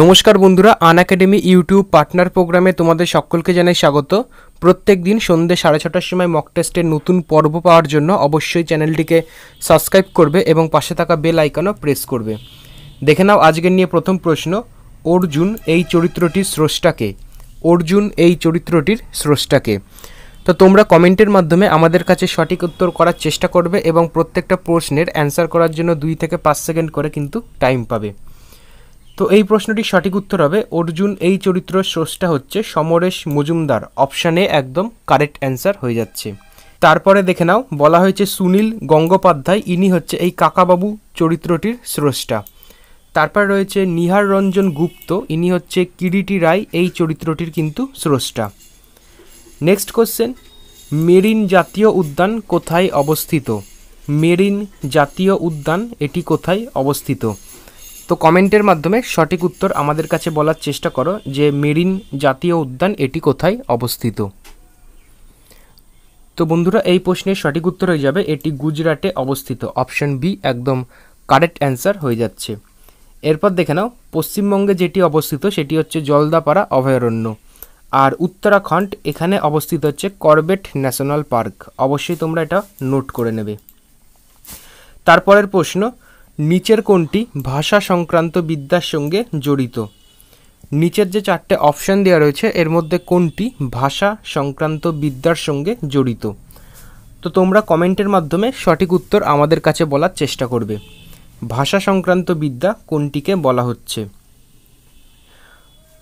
নমস্কার বন্ধুরা আন academy YouTube partner প্রোগ্রামে তোমাদের সকলকে জানাই স্বাগত প্রত্যেক দিন সন্ধ্যে সাড়ে ছটার সময় মক টেস্টের নতুন পর্ব পাওয়ার জন্য অবশ্যই চ্যানেলটিকে সাবস্ক্রাইব করবে এবং পাশে থাকা বেল আইকনও প্রেস করবে দেখে নাও আজকের নিয়ে প্রথম প্রশ্ন অর্জুন এই চরিত্রটির স্রষ্টাকে অর্জুন এই চরিত্রটির স্রষ্টাকে তো তোমরা কমেন্টের মাধ্যমে আমাদের কাছে সঠিক উত্তর করার চেষ্টা করবে এবং প্রত্যেকটা প্রশ্নের অ্যান্সার করার জন্য দুই থেকে পাঁচ সেকেন্ড করে কিন্তু টাইম পাবে তো এই প্রশ্নটির সঠিক উত্তর হবে অর্জুন এই চরিত্র স্রষ্টা হচ্ছে সমরেশ মজুমদার অপশানে একদম কারেক্ট অ্যান্সার হয়ে যাচ্ছে তারপরে দেখে নাও বলা হয়েছে সুনীল গঙ্গোপাধ্যায় ইনি হচ্ছে এই কাকাবাবু চরিত্রটির স্রষ্টা তারপর রয়েছে নিহার রঞ্জন গুপ্ত ইনি হচ্ছে কিরিটি রায় এই চরিত্রটির কিন্তু স্রষ্টা নেক্সট কোশ্চেন মেরিন জাতীয় উদ্যান কোথায় অবস্থিত মেরিন জাতীয় উদ্যান এটি কোথায় অবস্থিত তো কমেন্টের মাধ্যমে সঠিক উত্তর আমাদের কাছে বলার চেষ্টা করো যে মেরিন জাতীয় উদ্যান এটি কোথায় অবস্থিত তো বন্ধুরা এই প্রশ্নের সঠিক উত্তর হয়ে যাবে এটি গুজরাটে অবস্থিত অপশন বি একদম কারেক্ট অ্যান্সার হয়ে যাচ্ছে এরপর দেখে নাও পশ্চিমবঙ্গে যেটি অবস্থিত সেটি হচ্ছে জলদাপাড়া অভয়ারণ্য আর উত্তরাখণ্ড এখানে অবস্থিত হচ্ছে করবেট ন্যাশনাল পার্ক অবশ্যই তোমরা এটা নোট করে নেবে তারপরের প্রশ্ন নিচের কোনটি ভাষা সংক্রান্ত বিদ্যার সঙ্গে জড়িত নিচের যে চারটে অপশন দেওয়া রয়েছে এর মধ্যে কোনটি ভাষা সংক্রান্ত বিদ্যার সঙ্গে জড়িত তো তোমরা কমেন্টের মাধ্যমে সঠিক উত্তর আমাদের কাছে বলার চেষ্টা করবে ভাষা সংক্রান্ত বিদ্যা কোনটিকে বলা হচ্ছে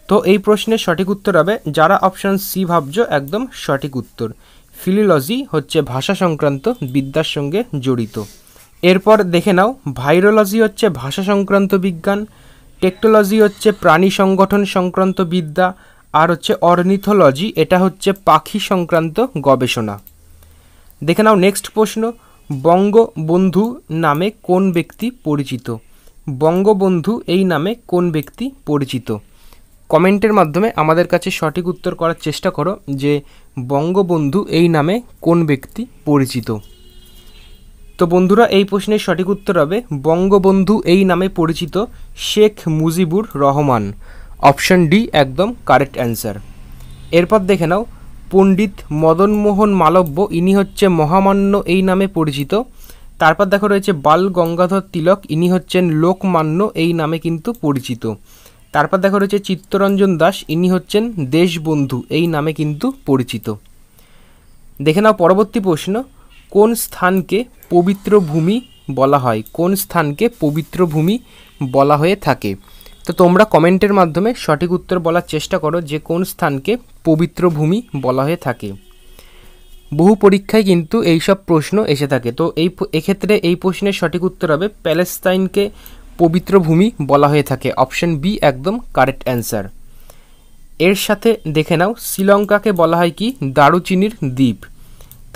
তো এই প্রশ্নের সঠিক উত্তর হবে যারা অপশান সি ভাবছ একদম সঠিক উত্তর ফিলিলজি হচ্ছে ভাষা সংক্রান্ত বিদ্যার সঙ্গে জড়িত এরপর দেখে নাও ভাইরোলজি হচ্ছে ভাষা সংক্রান্ত বিজ্ঞান টেকটোলজি হচ্ছে প্রাণী সংগঠন সংক্রান্ত বিদ্যা আর হচ্ছে অর্নিথোলজি এটা হচ্ছে পাখি সংক্রান্ত গবেষণা দেখে নাও নেক্সট প্রশ্ন বঙ্গবন্ধু নামে কোন ব্যক্তি পরিচিত বঙ্গবন্ধু এই নামে কোন ব্যক্তি পরিচিত কমেন্টের মাধ্যমে আমাদের কাছে সঠিক উত্তর করার চেষ্টা করো যে বঙ্গবন্ধু এই নামে কোন ব্যক্তি পরিচিত তো বন্ধুরা এই প্রশ্নের সঠিক উত্তর হবে বঙ্গবন্ধু এই নামে পরিচিত শেখ মুজিবুর রহমান অপশন ডি একদম কারেক্ট অ্যান্সার এরপর দেখে নাও পণ্ডিত মদনমোহন মালব্য ইনি হচ্ছে মহামান্য এই নামে পরিচিত তারপর দেখো রয়েছে বাল গঙ্গাধর তিলক ইনি হচ্ছেন লোকমান্য এই নামে কিন্তু পরিচিত তারপর দেখো রয়েছে চিত্তরঞ্জন দাস ইনি হচ্ছেন দেশবন্ধু এই নামে কিন্তু পরিচিত দেখে নাও পরবর্তী প্রশ্ন কোন স্থানকে পবিত্র ভূমি বলা হয় কোন স্থানকে পবিত্র ভূমি বলা হয়ে থাকে তো তোমরা কমেন্টের মাধ্যমে সঠিক উত্তর বলার চেষ্টা করো যে কোন স্থানকে পবিত্র ভূমি বলা হয়ে থাকে বহু পরীক্ষায় কিন্তু এই সব প্রশ্ন এসে থাকে তো এই এক্ষেত্রে এই প্রশ্নের সঠিক উত্তর হবে প্যালেস্তাইনকে পবিত্র ভূমি বলা হয়ে থাকে অপশন বি একদম কারেক্ট অ্যান্সার এর সাথে দেখে নাও শ্রীলঙ্কাকে বলা হয় কি দারুচিনির দ্বীপ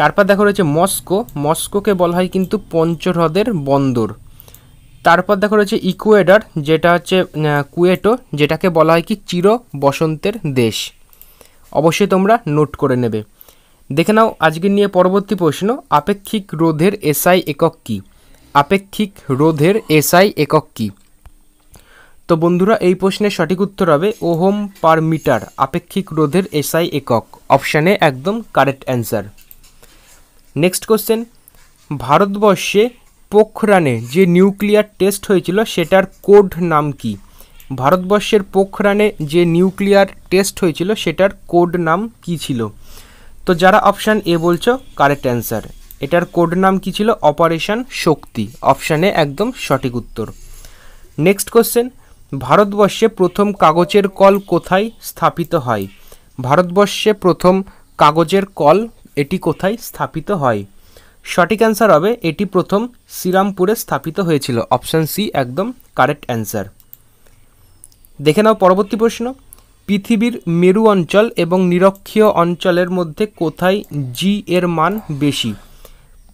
তারপর দেখো রয়েছে মস্কো মস্কোকে বলা হয় কিন্তু পঞ্চহ্রদের বন্দর তারপর দেখো রয়েছে ইকুয়েডর যেটা হচ্ছে কুয়েটো যেটাকে বলা হয় কি চির বসন্তের দেশ অবশ্যই তোমরা নোট করে নেবে দেখে নাও আজকে নিয়ে পরবর্তী প্রশ্ন আপেক্ষিক রোধের এসআই একক কী আপেক্ষিক রোধের এসআই একক কী তো বন্ধুরা এই প্রশ্নের সঠিক উত্তর হবে ওহম পার মিটার আপেক্ষিক রোধের এসআই একক অপশানে একদম কারেক্ট অ্যান্সার নেক্সট কোশ্চেন ভারতবর্ষে পোখরানে যে নিউক্লিয়ার টেস্ট হয়েছিল সেটার কোড নাম কি ভারতবর্ষের পোখরানে যে নিউক্লিয়ার টেস্ট হয়েছিল সেটার কোড নাম কি ছিল তো যারা অপশান এ বলছো কারেক্ট অ্যান্সার এটার কোড নাম কি ছিল অপারেশন শক্তি অপশানে একদম সঠিক উত্তর নেক্সট কোশ্চেন ভারতবর্ষে প্রথম কাগজের কল কোথায় স্থাপিত হয় ভারতবর্ষে প্রথম কাগজের কল এটি কোথায় স্থাপিত হয় সঠিক অ্যান্সার হবে এটি প্রথম শ্রীরামপুরে স্থাপিত হয়েছিল অপশান সি একদম কারেক্ট অ্যান্সার দেখে নাও পরবর্তী প্রশ্ন পৃথিবীর মেরু অঞ্চল এবং নিরক্ষীয় অঞ্চলের মধ্যে কোথায় জি এর মান বেশি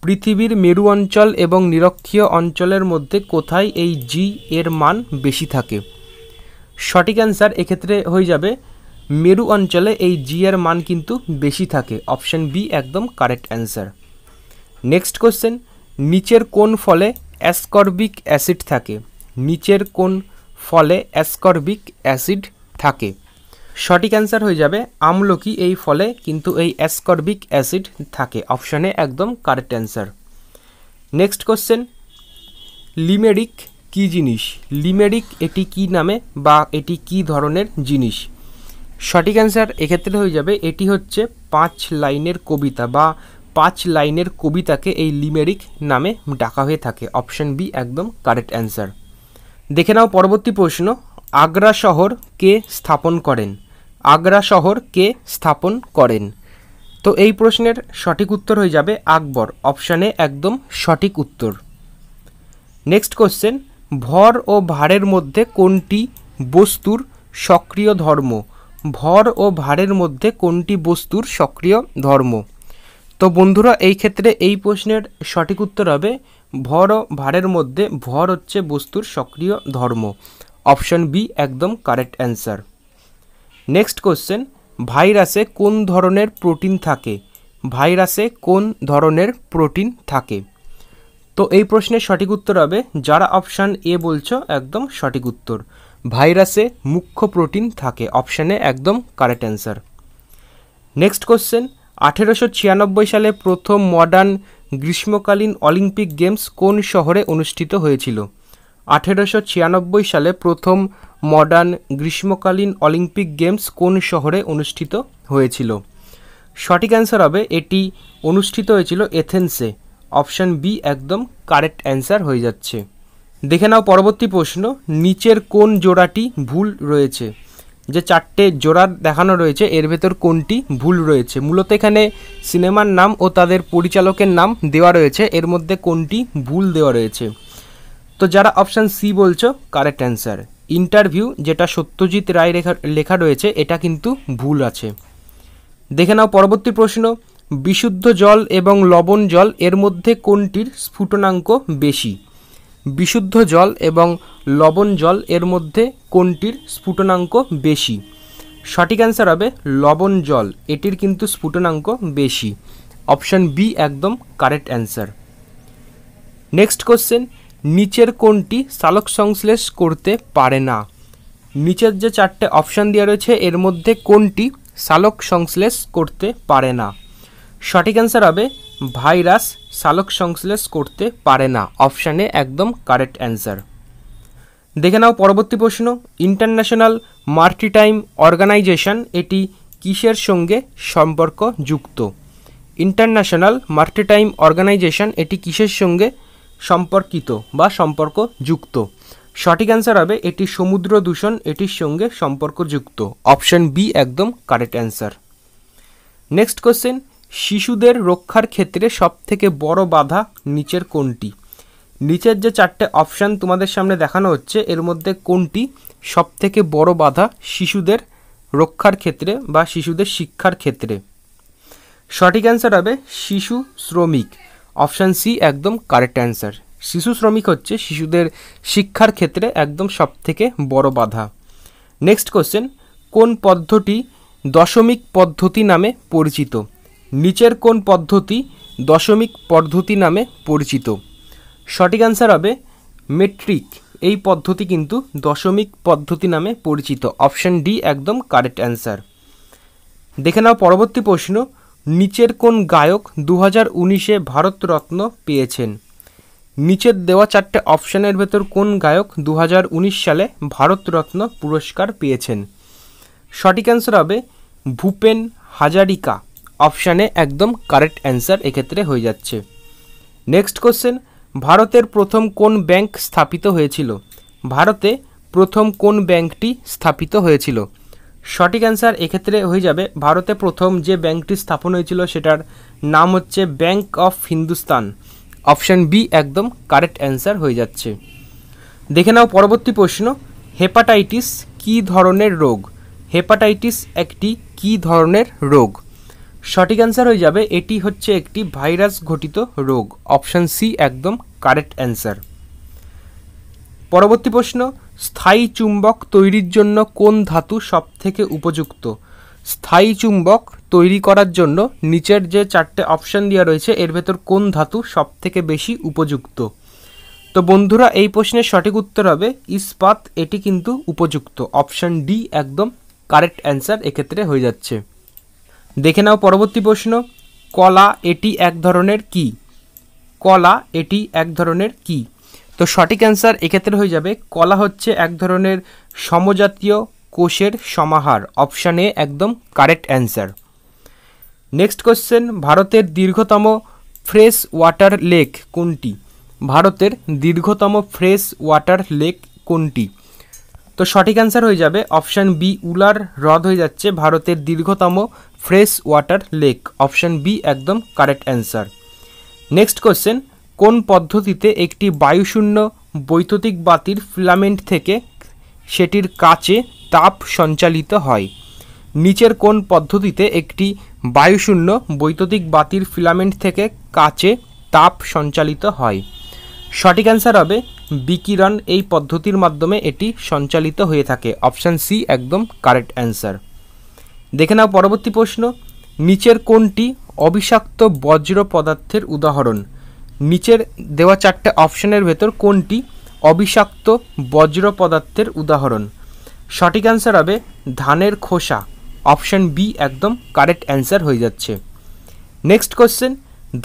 পৃথিবীর মেরু অঞ্চল এবং নিরক্ষীয় অঞ্চলের মধ্যে কোথায় এই জি এর মান বেশি থাকে সঠিক অ্যান্সার এক্ষেত্রে হয়ে যাবে মেরু অঞ্চলে এই জি এর মান কিন্তু বেশি থাকে অপশান বি একদম কারেক্ট অ্যান্সার নেক্সট কোশ্চেন নিচের কোন ফলে অ্যাসকর্বিক অ্যাসিড থাকে নিচের কোন ফলে অ্যাসকর্বিক অ্যাসিড থাকে সঠিক অ্যান্সার হয়ে যাবে আমলকি এই ফলে কিন্তু এই অ্যাসকর্বিক অ্যাসিড থাকে অপশানে একদম correct answer next question limerick কি জিনিস লিমেরিক এটি কি নামে বা এটি কি ধরনের জিনিস সঠিক অ্যান্সার এক্ষেত্রে হয়ে যাবে এটি হচ্ছে পাঁচ লাইনের কবিতা বা পাঁচ লাইনের কবিতাকে এই লিমেরিক নামে ডাকা হয়ে থাকে অপশন বি একদম কারেক্ট অ্যান্সার দেখে নাও পরবর্তী প্রশ্ন আগ্রা শহর কে স্থাপন করেন আগ্রা শহর কে স্থাপন করেন তো এই প্রশ্নের সঠিক উত্তর হয়ে যাবে আকবর অপশানে একদম সঠিক উত্তর নেক্সট কোশ্চেন ভর ও ভারের মধ্যে কোনটি বস্তুর সক্রিয় ধর্ম ভর ও ভারের মধ্যে কোনটি বস্তুর সক্রিয় ধর্ম তো বন্ধুরা এই ক্ষেত্রে এই প্রশ্নের সঠিক উত্তর হবে ভর ও ভারের মধ্যে ভর হচ্ছে বস্তুর সক্রিয় ধর্ম অপশন বি একদম কারেক্ট অ্যান্সার নেক্সট কোশ্চেন ভাইরাসে কোন ধরনের প্রোটিন থাকে ভাইরাসে কোন ধরনের প্রোটিন থাকে তো এই প্রশ্নের সঠিক উত্তর হবে যারা অপশান এ বলছ একদম সঠিক উত্তর ভাইরাসে মুখ্য প্রোটিন থাকে অপশানে একদম কারেক্ট অ্যান্সার নেক্সট কোশ্চেন আঠেরোশো ছিয়ানব্বই সালে প্রথম মডার্ন গ্রীষ্মকালীন অলিম্পিক গেমস কোন শহরে অনুষ্ঠিত হয়েছিল আঠেরোশো ছিয়ানব্বই সালে প্রথম মডার্ন গ্রীষ্মকালীন অলিম্পিক গেমস কোন শহরে অনুষ্ঠিত হয়েছিল সঠিক অ্যান্সার হবে এটি অনুষ্ঠিত হয়েছিল এথেন্সে অপশান বি একদম কারেক্ট অ্যান্সার হয়ে যাচ্ছে দেখে নাও পরবর্তী প্রশ্ন নিচের কোন জোড়াটি ভুল রয়েছে যে চারটে জোড়ার দেখানো রয়েছে এর ভেতর কোনটি ভুল রয়েছে মূলত এখানে সিনেমার নাম ও তাদের পরিচালকের নাম দেওয়া রয়েছে এর মধ্যে কোনটি ভুল দেওয়া রয়েছে তো যারা অপশান সি বলছো কারেক্ট অ্যান্সার ইন্টারভিউ যেটা সত্যজিৎ রায় লেখা লেখা রয়েছে এটা কিন্তু ভুল আছে দেখে নাও পরবর্তী প্রশ্ন বিশুদ্ধ জল এবং লবণ জল এর মধ্যে কোনটির স্ফুটনাঙ্ক বেশি বিশুদ্ধ জল এবং লবণ জল এর মধ্যে কোনটির স্ফুটনাঙ্ক বেশি সঠিক অ্যান্সার হবে লবণ জল এটির কিন্তু স্ফুটনাঙ্ক বেশি অপশান বি একদম কারেক্ট অ্যান্সার নেক্সট কোশ্চেন নিচের কোনটি সালক সংশ্লেষ করতে পারে না নিচের যে চারটে অপশান দেওয়া রয়েছে এর মধ্যে কোনটি সালক সংশ্লেষ করতে পারে না সঠিক অ্যান্সার হবে ভাইরাস সালোক সংশ্লেষ করতে পারে না অপশানে একদম কারেক্ট অ্যান্সার দেখে নাও পরবর্তী প্রশ্ন ইন্টারন্যাশনাল মার্টিটাইম অর্গানাইজেশন এটি কিসের সঙ্গে সম্পর্ক যুক্ত ইন্টারন্যাশনাল মার্টিটাইম অর্গানাইজেশন এটি কিসের সঙ্গে সম্পর্কিত বা সম্পর্ক যুক্ত সঠিক অ্যান্সার হবে এটি সমুদ্র দূষণ এটির সঙ্গে সম্পর্কযুক্ত অপশন বি একদম কারেক্ট অ্যান্সার নেক্সট কোশ্চেন শিশুদের রক্ষার ক্ষেত্রে সবথেকে বড় বাধা নিচের কোনটি নিচের যে চারটে অপশান তোমাদের সামনে দেখানো হচ্ছে এর মধ্যে কোনটি সবথেকে বড় বাধা শিশুদের রক্ষার ক্ষেত্রে বা শিশুদের শিক্ষার ক্ষেত্রে সঠিক অ্যান্সার হবে শিশু শ্রমিক অপশান সি একদম কারেক্ট অ্যান্সার শিশু শ্রমিক হচ্ছে শিশুদের শিক্ষার ক্ষেত্রে একদম সবথেকে বড় বাধা নেক্সট কোশ্চেন কোন পদ্ধতি দশমিক পদ্ধতি নামে পরিচিত নিচের কোন পদ্ধতি দশমিক পদ্ধতি নামে পরিচিত সঠিক অ্যান্সার হবে মেট্রিক এই পদ্ধতি কিন্তু দশমিক পদ্ধতি নামে পরিচিত অপশান ডি একদম কারেক্ট অ্যান্সার দেখে নাও পরবর্তী প্রশ্ন নিচের কোন গায়ক দু হাজার উনিশে ভারতরত্ন পেয়েছেন নিচের দেওয়া চারটে অপশানের ভেতর কোন গায়ক দু সালে ভারতরত্ন পুরস্কার পেয়েছেন সঠিক অ্যান্সার হবে ভূপেন হাজারিকা অপশানে একদম কারেক্ট অ্যান্সার এক্ষেত্রে হয়ে যাচ্ছে নেক্সট কোশ্চেন ভারতের প্রথম কোন ব্যাংক স্থাপিত হয়েছিল ভারতে প্রথম কোন ব্যাংকটি স্থাপিত হয়েছিল সঠিক অ্যান্সার এক্ষেত্রে হয়ে যাবে ভারতে প্রথম যে ব্যাংকটি স্থাপন হয়েছিল সেটার নাম হচ্ছে bank of Hindustan option B একদম কারেক্ট অ্যান্সার হয়ে যাচ্ছে দেখে নাও পরবর্তী প্রশ্ন হেপাটাইটিস কী ধরনের রোগ হেপাটাইটিস একটি কী ধরনের রোগ সঠিক অ্যান্সার হয়ে যাবে এটি হচ্ছে একটি ভাইরাস ঘটিত রোগ অপশান সি একদম কারেক্ট অ্যান্সার পরবর্তী প্রশ্ন স্থায়ী চুম্বক তৈরির জন্য কোন ধাতু সব থেকে উপযুক্ত স্থায়ী চুম্বক তৈরি করার জন্য নিচের যে চারটে অপশান দেওয়া রয়েছে এর ভেতর কোন ধাতু সব থেকে বেশি উপযুক্ত তো বন্ধুরা এই প্রশ্নের সঠিক উত্তর হবে ইস্পাত এটি কিন্তু উপযুক্ত অপশান ডি একদম কারেক্ট অ্যান্সার এক্ষেত্রে হয়ে যাচ্ছে দেখে নাও পরবর্তী প্রশ্ন কলা এটি এক ধরনের কি কলা এটি এক ধরনের কি তো সঠিক অ্যান্সার এক্ষেত্রে হয়ে যাবে কলা হচ্ছে এক ধরনের সমজাতীয় কোষের সমাহার অপশানে একদম কারেক্ট অ্যান্সার নেক্সট কোশ্চেন ভারতের দীর্ঘতম ফ্রেশ ওয়াটার লেক কোনটি ভারতের দীর্ঘতম ফ্রেশ ওয়াটার লেক কোনটি তো সঠিক অ্যান্সার হয়ে যাবে অপশান বি উলার হ্রদ হয়ে যাচ্ছে ভারতের দীর্ঘতম fresh water lake option B একদম কারেক্ট অ্যান্সার নেক্সট কোশ্চেন কোন পদ্ধতিতে একটি বায়ুশূন্য বৈদ্যুতিক বাতির ফিলামেন্ট থেকে সেটির কাছে তাপ সঞ্চালিত হয় নিচের কোন পদ্ধতিতে একটি বায়ুশূন্য বৈদ্যুতিক বাতির ফিলামেন্ট থেকে কাছে তাপ সঞ্চালিত হয় সঠিক অ্যান্সার হবে বিকিরণ এই পদ্ধতির মাধ্যমে এটি সঞ্চালিত হয়ে থাকে অপশান সি একদম কারেক্ট অ্যান্সার দেখে নাও পরবর্তী প্রশ্ন নিচের কোনটি অবিষাক্ত বজ্র পদার্থের উদাহরণ নিচের দেওয়া চারটে অপশনের ভেতর কোনটি অবিষাক্ত বজ্র পদার্থের উদাহরণ সঠিক অ্যান্সার হবে ধানের খোসা অপশন বি একদম কারেক্ট অ্যান্সার হয়ে যাচ্ছে নেক্সট কোশ্চেন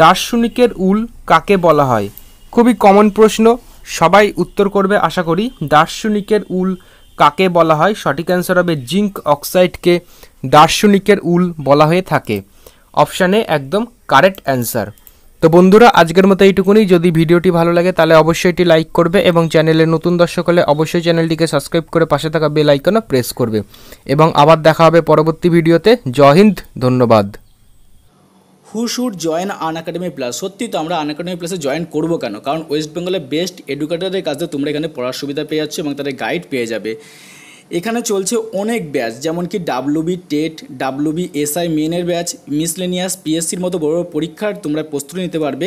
দার্শনিকের উল কাকে বলা হয় খুবই কমন প্রশ্ন সবাই উত্তর করবে আশা করি দার্শনিকের উল কাকে বলা হয় সঠিক অ্যান্সার হবে জিঙ্ক অক্সাইডকে দার্শনিকের উল বলা হয়ে থাকে অপশানে একদম কারেক্ট অ্যান্সার তো বন্ধুরা আজকের মতো এইটুকুনি যদি ভিডিওটি ভালো লাগে তাহলে অবশ্যই এটি লাইক করবে এবং চ্যানেলে নতুন দর্শক হলে অবশ্যই চ্যানেলটিকে সাবস্ক্রাইব করে পাশে থাকা বেল আইকনও প্রেস করবে এবং আবার দেখা হবে পরবর্তী ভিডিওতে জয় হিন্দ ধন্যবাদ who should join Unacademy plus সত্যি তো আমরা আন একাডেমি প্লাসে জয়েন করবো কেন কারণ ওয়েস্ট বেঙ্গলের বেস্ট এডুকেটারের কাছে তোমরা এখানে পড়ার সুবিধা পেয়ে যাচ্ছ এবং তাদের গাইড পেয়ে যাবে এখানে চলছে অনেক ব্যাচ যেমন কি ডাব্লুবি টেট ডাব্লুবি এসআই মেনের ব্যাচ মিসলেনিয়াস পিএসসির মতো বড় পরীক্ষার তোমরা প্রস্তুতি নিতে পারবে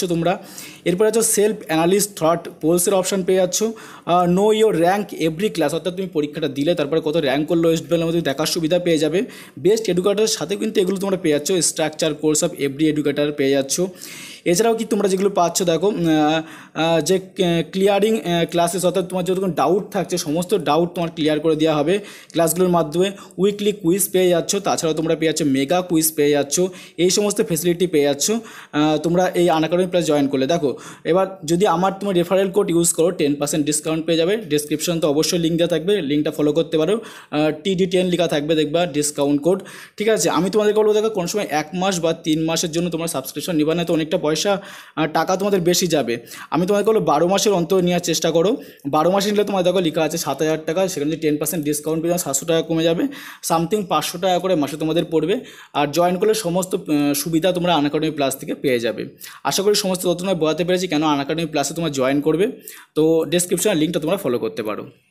যাচ্ছ তোমরা এরপরে আছো সেলফ অ্যানালিস্ট থট পোলসের অপশান পেয়ে যাচ্ছ know your rank every class অর্থাৎ তুমি পরীক্ষাটা দিলে তারপরে কত র্যাঙ্ক করলো ওয়েস্ট বেঙ্গলের মধ্যে দেখার সুবিধা পেয়ে যাবে বেস্ট এডুকেটারের সাথে কিন্তু এগুলো তোমরা পেয়ে যাচ্ছ structure course of every educator পেয়ে যাচ্ছ এছাড়াও কি তোমরা যেগুলো পাচ্ছ দেখো যে ক্লিয়ারিং ক্লাসেস অর্থাৎ তোমার যতক্ষণ ডাউট থাকছে সমস্ত ডাউট তোমার ক্লিয়ার করে দেওয়া হবে ক্লাসগুলোর মাধ্যমে উইকলি কুইজ পেয়ে যাচ্ছ তাছাড়াও তোমরা পেয়ে যাচ্ছ মেগা কুইজ পেয়ে যাচ্ছ এই সমস্ত ফেসিলিটি পেয়ে যাচ্ছ তোমরা এই আনাকাডেমি প্লাস জয়েন করলে দেখো এবার যদি আমার তোমার রেফারেল কোড ইউজ করো টেন পার্সেন্ট ডিসকাউন্ট পেয়ে যাবে ডিসক্রিপশন তো অবশ্যই লিঙ্ক দেওয়া থাকবে লিঙ্কটা ফলো করতে পারো টিডি টেন লেখা থাকবে দেখবা ডিসকাউন্ট কোড ঠিক আছে আমি তোমাদেরকে বলবো দেখো কোন সময় এক মাস বা তিন মাসের জন্য তোমার সাবস্ক্রিপশন নিবা না তো অনেকটা পয়সা টাকা তোমাদের বেশি যাবে আমি তোমাকে বলো বারো মাসের অন্তর নেওয়ার চেষ্টা করো বারো মাসে নিলে তোমাদের দেখো লেখা আছে সাত হাজার টাকা সেখানে টেন পার্সেন্ট ডিসকাউন্ট পেয়ে সাতশো টাকা কমে যাবে সামথিং পাঁচশো টাকা করে মাসে তোমাদের পড়বে আর জয়েন করলে সমস্ত সুবিধা তোমরা আনাকাডেমি প্লাস থেকে পেয়ে যাবে আশা করি সমস্ত তথ্য বোঝাতে পেরেছি কেন আনাকাডেমি প্লাসে তোমরা জয়েন করবে তো ডিসক্রিপশনের লিঙ্কটা তোমরা ফলো করতে পারো